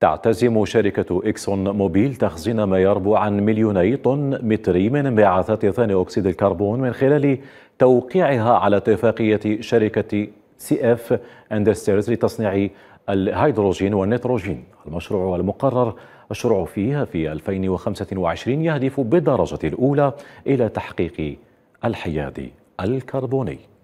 تعتزم شركة إكسون موبيل تخزين ما يربو عن مليوني طن متري من انبعاثات ثاني أكسيد الكربون من خلال توقيعها على اتفاقية شركة سي اف اندستريز لتصنيع الهيدروجين والنيتروجين المشروع المقرر الشروع فيها في 2025 يهدف بالدرجة الأولى إلى تحقيق الحياد الكربوني